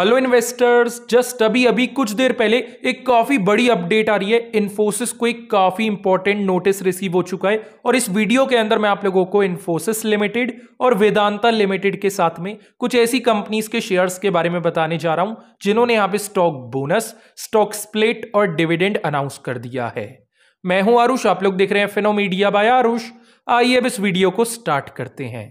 hello investors just अभी अभी कुछ देर पहले एक काफी बड़ी अपडेट आ रही है इन्फोसिस को एक काफी इंपॉर्टेंट नोटिस रिसीव हो चुका है और इस वीडियो के अंदर मैं आप लोगों को इन्फोसिस लिमिटेड और वेदांता लिमिटेड के साथ में कुछ ऐसी कंपनीज के शेयर्स के बारे में बताने जा रहा हूं जिन्होंने यहां पे स्टॉक बोनस स्टॉक स्प्लिट और डिविडेंड अनाउंस कर दिया है मैं हूं आरुष आप लोग देख रहे हैं फिनो मीडिया बाय आरुष आइए अब इस वीडियो को स्टार्ट करते हैं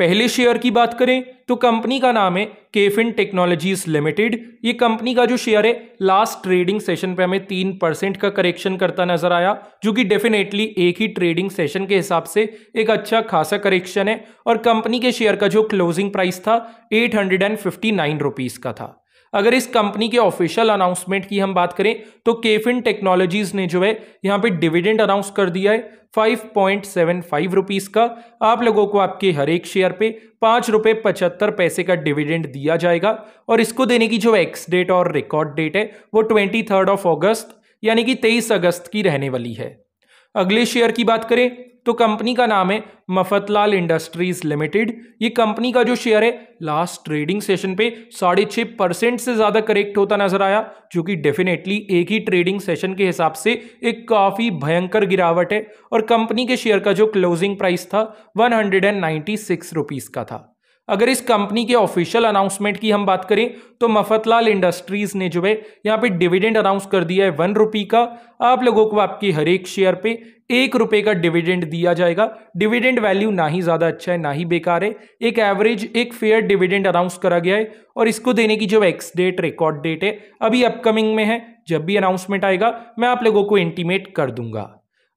पहले शेयर की बात करें तो कंपनी का नाम है केफिन टेक्नोलॉजीज लिमिटेड ये कंपनी का जो शेयर है लास्ट ट्रेडिंग सेशन पे हमें तीन परसेंट का करेक्शन करता नजर आया जो कि डेफिनेटली एक ही ट्रेडिंग सेशन के हिसाब से एक अच्छा खासा करेक्शन है और कंपनी के शेयर का जो क्लोजिंग प्राइस था eight hundred and fifty nine rupees का था अगर इस कंपनी के ऑफिशियल अनाउंसमेंट की हम बात करें तो केफिन टेक्नोलॉजीज ने जो है यहाँ पे डिविडेंड अनाउंस कर दिया है five point seven five rupees का आप लोगों को आपके हर एक शेयर पे पाँच रुपये पचहत्तर पैसे का डिविडेंड दिया जाएगा और इसको देने की जो एक्स डेट और रिकॉर्ड डेट है वो ट्वेंटी थर्ड ऑफ अगस्त यानी कि तेईस अगस्त की रहने वाली है अगले शेयर की बात करें तो कंपनी का नाम है मफतलाल इंडस्ट्रीज लिमिटेड ये कंपनी का जो शेयर है लास्ट ट्रेडिंग सेशन पे साढ़े छः परसेंट से ज़्यादा करेक्ट होता नजर आया जो कि डेफिनेटली एक ही ट्रेडिंग सेशन के हिसाब से एक काफ़ी भयंकर गिरावट है और कंपनी के शेयर का जो क्लोजिंग प्राइस था one hundred and ninety six rupees का था अगर इस कंपनी के ऑफिशियल अनाउंसमेंट की हम बात करें तो मफतलाल इंडस्ट्रीज ने जो है यहाँ पे डिविडेंड अनाउंस कर दिया है वन रुपी का आप लोगों को आपके हर एक शेयर पे एक रुपए का डिविडेंड दिया जाएगा डिविडेंड वैल्यू ना ही ज़्यादा अच्छा है ना ही बेकार है एक एवरेज एक फेयर डिविडेंड अनाउंस करा गया है और इसको देने की जो एक्स डेट रिकॉर्ड डेट है अभी अपकमिंग में है जब भी अनाउंसमेंट आएगा मैं आप लोगों को इंटीमेट कर दूंगा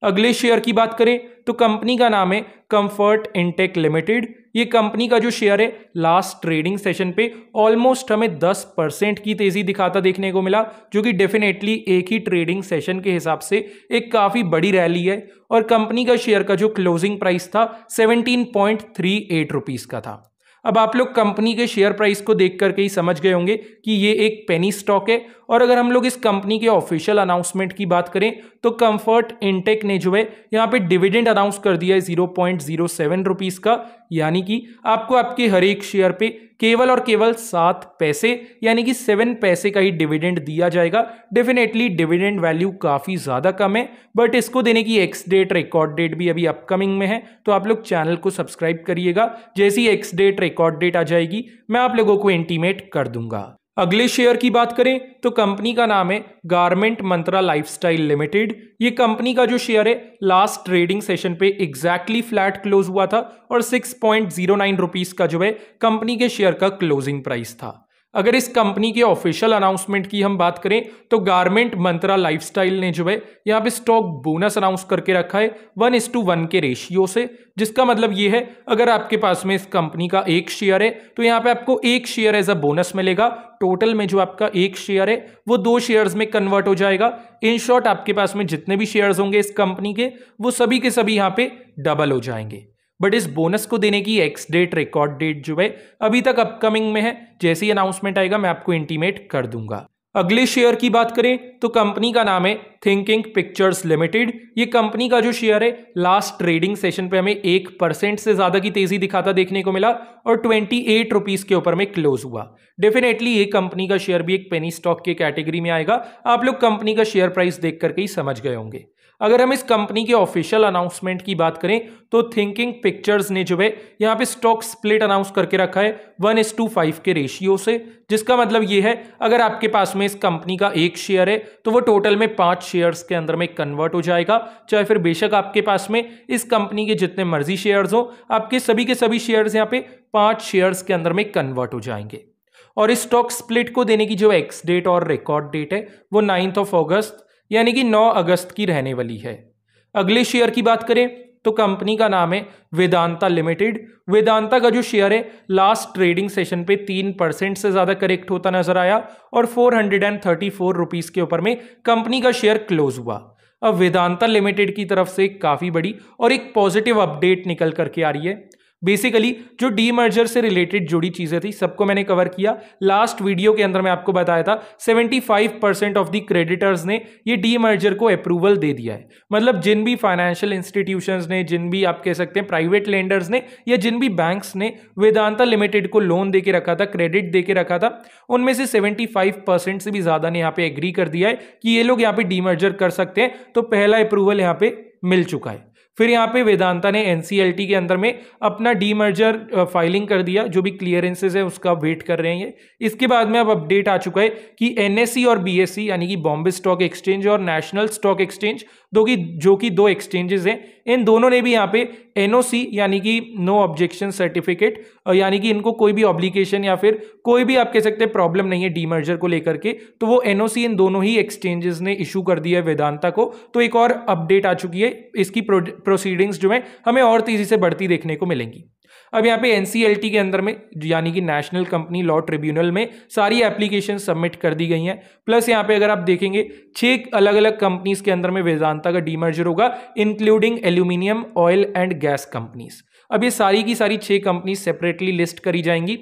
अगले शेयर की बात करें तो कंपनी का नाम है कंफर्ट इनटेक लिमिटेड ये कंपनी का जो शेयर है लास्ट ट्रेडिंग सेशन पे ऑलमोस्ट हमें 10 परसेंट की तेजी दिखाता देखने को मिला जो कि डेफिनेटली एक ही ट्रेडिंग सेशन के हिसाब से एक काफ़ी बड़ी रैली है और कंपनी का शेयर का जो क्लोजिंग प्राइस था seventeen point three eight rupees का था अब आप लोग कंपनी के शेयर प्राइस को देख करके ही समझ गए होंगे कि ये एक पेनी स्टॉक है और अगर हम लोग इस कंपनी के ऑफिशियल अनाउंसमेंट की बात करें तो कंफर्ट इनटेक ने जो है यहाँ पे डिविडेंड अनाउंस कर दिया है zero point zero seven rupees का यानी कि आपको आपके हर एक शेयर पे केवल और केवल सात पैसे यानी कि सेवन पैसे का ही डिविडेंड दिया जाएगा डेफिनेटली डिविडेंड वैल्यू काफ़ी ज़्यादा कम है बट इसको देने की एक्स डेट रिकॉर्ड डेट भी अभी अपकमिंग में है तो आप लोग चैनल को सब्सक्राइब करिएगा जैसी एक्स डेट रिकॉर्ड डेट आ जाएगी मैं आप लोगों को इंटीमेट कर दूंगा अगले शेयर की बात करें तो कंपनी का नाम है गारमेंट मंत्रा लाइफस्टाइल लिमिटेड ये कंपनी का जो शेयर है लास्ट ट्रेडिंग सेशन पे एग्जैक्टली फ्लैट क्लोज हुआ था और six point zero nine rupees का जो है कंपनी के शेयर का क्लोजिंग प्राइस था अगर इस कंपनी के ऑफिशियल अनाउंसमेंट की हम बात करें तो गारमेंट मंत्रा लाइफस्टाइल ने जो है यहाँ पे स्टॉक बोनस अनाउंस करके रखा है वन इस टू वन के रेशियो से जिसका मतलब ये है अगर आपके पास में इस कंपनी का एक शेयर है तो यहाँ पे आपको एक शेयर एज अ बोनस मिलेगा टोटल में जो आपका एक शेयर है वो दो शेयर्स में कन्वर्ट हो जाएगा इन शॉर्ट आपके पास में जितने भी शेयर्स होंगे इस कंपनी के वो सभी के सभी यहाँ पे डबल हो जाएंगे बट इस बोनस को देने की एक्स डेट रिकॉर्ड डेट जो है अभी तक अपकमिंग में है जैसे ही अनाउंसमेंट आएगा मैं आपको इंटीमेट कर दूंगा अगले शेयर की बात करें तो कंपनी का नाम है थिंकिंग पिक्चर्स लिमिटेड ये कंपनी का जो शेयर है लास्ट ट्रेडिंग सेशन पे हमें एक परसेंट से ज़्यादा की तेज़ी दिखाता देखने को मिला और ट्वेंटी एट रुपीज़ के ऊपर में क्लोज हुआ डेफिनेटली ये कंपनी का शेयर भी एक पेनी स्टॉक के कैटेगरी में आएगा आप लोग कंपनी का शेयर प्राइस देख करके ही समझ गए होंगे अगर हम इस कंपनी के ऑफिशियल अनाउंसमेंट की बात करें तो थिंकिंग पिक्चर्स ने जो है यहाँ पे स्टॉक स्प्लिट अनाउंस करके रखा है वन एस टू फाइव के रेशियो से जिसका मतलब ये है अगर आपके पास में में इस कंपनी का एक शेयर है तो वो टोटल में पांच शेयर्स के अंदर में कन्वर्ट हो जाएगा चाहे फिर बेशक आपके पास में इस कंपनी के जितने मर्जी शेयर्स हो आपके सभी के सभी शेयर्स यहाँ पे पांच शेयर्स के अंदर में कन्वर्ट हो जाएंगे और इस स्टॉक स्प्लिट को देने की जो एक्स डेट और रिकॉर्ड डेट है वो नाइन्थ ऑफ अगस्त यानी कि नौ अगस्त की रहने वाली है अगले शेयर की बात करें तो कंपनी का नाम है वेदांता लिमिटेड वेदांता का जो शेयर है लास्ट ट्रेडिंग सेशन पे तीन परसेंट से ज़्यादा करेक्ट होता नजर आया और four hundred and thirty four rupees के ऊपर में कंपनी का शेयर क्लोज हुआ अब वेदांता लिमिटेड की तरफ से काफ़ी बड़ी और एक पॉजिटिव अपडेट निकल करके आ रही है बेसिकली जो डी मर्जर से रिलेटेड जुड़ी चीज़ें थी सबको मैंने कवर किया लास्ट वीडियो के अंदर मैं आपको बताया था 75 परसेंट ऑफ द क्रेडिटर्स ने ये डी मर्जर को अप्रूवल दे दिया है मतलब जिन भी फाइनेंशियल इंस्टीट्यूशंस ने जिन भी आप कह सकते हैं प्राइवेट लेंडर्स ने या जिन भी बैंक्स ने वेदांता लिमिटेड को लोन दे के रखा था क्रेडिट दे के रखा था उनमें से 75 परसेंट से भी ज़्यादा ने यहाँ पे एग्री कर दिया है कि ये लोग यहाँ पे मर्जर कर सकते हैं तो पहला अप्रूवल यहाँ पे मिल चुका है फिर यहाँ पे वेदांता ने एन के अंदर में अपना डी मर्जर फाइलिंग कर दिया जो भी क्लियरेंसेज है उसका वेट कर रहे हैं ये इसके बाद में अब अपडेट आ चुका है कि एन e और बी e, यानी कि बॉम्बे स्टॉक एक्सचेंज और नेशनल स्टॉक एक्सचेंज दो की जो कि दो एक्सचेंजेस हैं इन दोनों ने भी यहाँ पे एनओसी यानी कि नो ऑब्जेक्शन सर्टिफिकेट यानी कि इनको कोई भी ऑब्लिकेशन या फिर कोई भी आप कह सकते हैं प्रॉब्लम नहीं है डीमर्जर को लेकर के तो वो एनओसी इन दोनों ही एक्सचेंजेस ने इशू कर दिया है वेदांता को तो एक और अपडेट आ चुकी है इसकी प्रोसीडिंग्स जो है हमें और तेजी से बढ़ती देखने को मिलेंगी अब यहाँ पे एन के अंदर में यानी कि नेशनल कंपनी लॉ ट्रिब्यूनल में सारी एप्लीकेशन सबमिट कर दी गई हैं प्लस यहाँ पे अगर आप देखेंगे छह अलग अलग कंपनीज के अंदर में वेदांता का डीमर्जर होगा including aluminium oil and gas companies अब ये सारी की सारी छः कंपनी सेपरेटली लिस्ट करी जाएंगी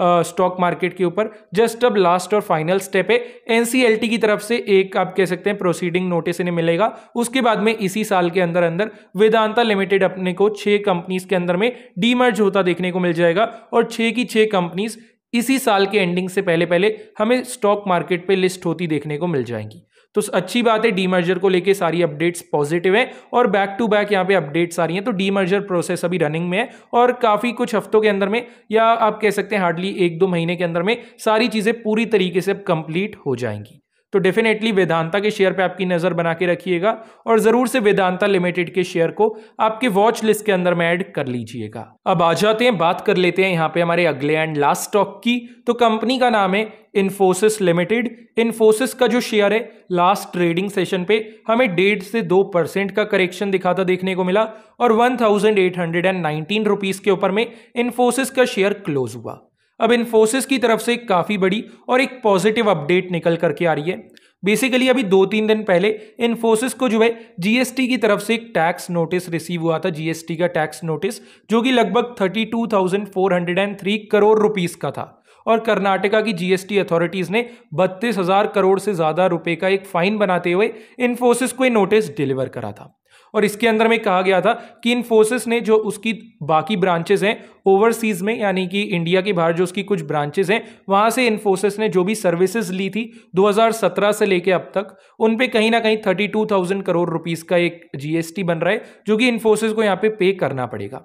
स्टॉक मार्केट के ऊपर जस्ट अब लास्ट और फाइनल स्टेप है एनसीएलटी की तरफ से एक आप कह सकते हैं प्रोसीडिंग नोटिस इन्हें मिलेगा उसके बाद में इसी साल के अंदर अंदर वेदांता लिमिटेड अपने को छह कंपनीज के अंदर में डीमर्ज होता देखने को मिल जाएगा और छह की छह कंपनीज इसी साल के एंडिंग से पहले पहले हमें स्टॉक मार्केट पर लिस्ट होती देखने को मिल जाएंगी तो अच्छी बात है डीमर्जर को लेके सारी अपडेट्स पॉजिटिव है और बैक टू बैक यहाँ पे अपडेट्स आ रही हैं तो डीमर्जर प्रोसेस अभी रनिंग में है और काफ़ी कुछ हफ्तों के अंदर में या आप कह सकते हैं हार्डली एक दो महीने के अंदर में सारी चीज़ें पूरी तरीके से अब कंप्लीट हो जाएंगी तो डेफिनेटली वेदांता के शेयर पे आपकी नज़र बना के रखिएगा और ज़रूर से वेदांता लिमिटेड के शेयर को आपके वॉच लिस्ट के अंदर में ऐड कर लीजिएगा अब आ जाते हैं बात कर लेते हैं यहाँ पे हमारे अगले एंड लास्ट स्टॉक की तो कंपनी का नाम है इन्फोसिस लिमिटेड इन्फोसिस का जो शेयर है लास्ट ट्रेडिंग सेशन पे हमें डेढ़ से दो परसेंट का करेक्शन दिखाता देखने को मिला और one thousand eight hundred and nineteen rupees के ऊपर में इन्फोसिस का शेयर क्लोज हुआ अब इन्फोसिस की तरफ से काफ़ी बड़ी और एक पॉजिटिव अपडेट निकल करके आ रही है बेसिकली अभी दो तीन दिन पहले इन्फोसिस को जो है जीएसटी की तरफ से एक टैक्स नोटिस रिसीव हुआ था जीएसटी का टैक्स नोटिस जो कि लगभग 32,403 करोड़ रुपीस का था और कर्नाटका की जीएसटी अथॉरिटीज़ ने बत्तीस हज़ार करोड़ से ज़्यादा रुपए का एक फाइन बनाते हुए इन्फोसिस को नोटिस डिलीवर करा था और इसके अंदर में कहा गया था कि इन्फोसिस ने जो उसकी बाकी ब्रांचेस हैं ओवरसीज में यानी कि इंडिया के बाहर जो उसकी कुछ ब्रांचेस हैं वहां से इन्फोसिस ने जो भी सर्विसेज ली थी 2017 से लेके अब तक उन पे कहीं ना कहीं 32,000 करोड़ रुपीस का एक जीएसटी बन रहा है जो कि इन्फोसिस को यहाँ पे पे करना पड़ेगा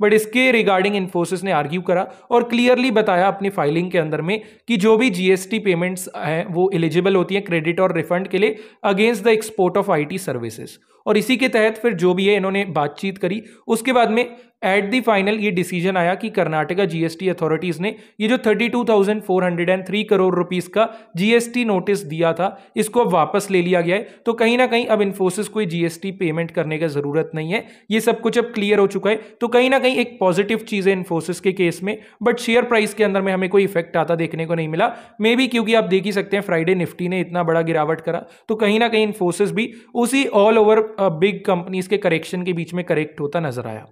बट इसके रिगार्डिंग इन्फोसिस ने आर्ग्यू करा और क्लियरली बताया अपनी फाइलिंग के अंदर में कि जो भी जीएसटी पेमेंट्स हैं वो एलिजिबल होती हैं क्रेडिट और रिफंड के लिए against the export of IT services और इसी के तहत फिर जो भी है इन्होंने बातचीत करी उसके बाद में एट दी फाइनल ये डिसीजन आया कि कर्नाटका जीएसटी अथॉरिटीज ने ये जो 32,403 करोड़ रुपीस का जीएसटी नोटिस दिया था इसको अब वापस ले लिया गया है तो कहीं ना कहीं अब इन्फोसिस को जीएसटी पेमेंट करने का जरूरत नहीं है ये सब कुछ अब क्लियर हो चुका है तो कहीं ना कहीं एक पॉजिटिव चीज है इन्फोसिस के केस में बट शेयर प्राइस के अंदर में हमें कोई इफेक्ट आता देखने को नहीं मिला मे बी क्योंकि आप देख ही सकते हैं फ्राइडे निफ्टी ने इतना बड़ा गिरावट करा तो कहीं ना कहीं इन्फोसिस भी उसी ऑल ओवर बिग कंपनीज के करेक्शन के बीच में करेक्ट होता नजर आया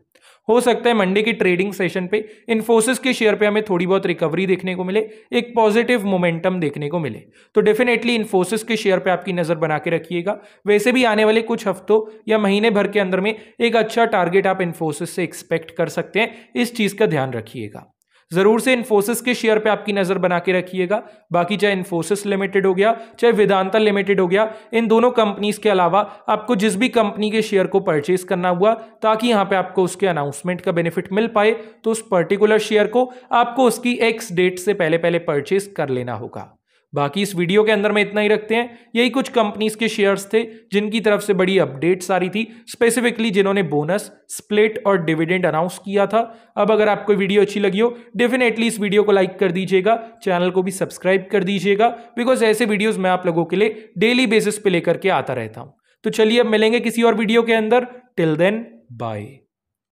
हो सकता है मंडे के ट्रेडिंग सेशन पे इन्फोसिस के शेयर पे हमें थोड़ी बहुत रिकवरी देखने को मिले एक पॉजिटिव मोमेंटम देखने को मिले तो डेफिनेटली इन्फोसिस के शेयर पे आपकी नज़र बना के रखिएगा वैसे भी आने वाले कुछ हफ्तों या महीने भर के अंदर में एक अच्छा टारगेट आप इन्फोसिस से एक्सपेक्ट कर सकते हैं इस चीज़ का ध्यान रखिएगा ज़रूर से इन्फोसिस के शेयर पे आपकी नज़र बना के रखिएगा बाकी चाहे इन्फोसिस लिमिटेड हो गया चाहे वेदांता लिमिटेड हो गया इन दोनों कंपनीज के अलावा आपको जिस भी कंपनी के शेयर को परचेज करना हुआ ताकि यहाँ पे आपको उसके अनाउंसमेंट का बेनिफिट मिल पाए तो उस पर्टिकुलर शेयर को आपको उसकी एक्स डेट से पहले पहले परचेज कर लेना होगा बाकी इस वीडियो के अंदर में इतना ही रखते हैं यही कुछ कंपनीज के शेयर्स थे जिनकी तरफ से बड़ी अपडेट्स आ रही थी स्पेसिफिकली जिन्होंने बोनस स्प्लिट और डिविडेंड अनाउंस किया था अब अगर आपको वीडियो अच्छी लगी हो डेफिनेटली इस वीडियो को लाइक कर दीजिएगा चैनल को भी सब्सक्राइब कर दीजिएगा बिकॉज ऐसे वीडियोज मैं आप लोगों के लिए डेली बेसिस पे लेकर के आता रहता हूं तो चलिए अब मिलेंगे किसी और वीडियो के अंदर टिल देन बाय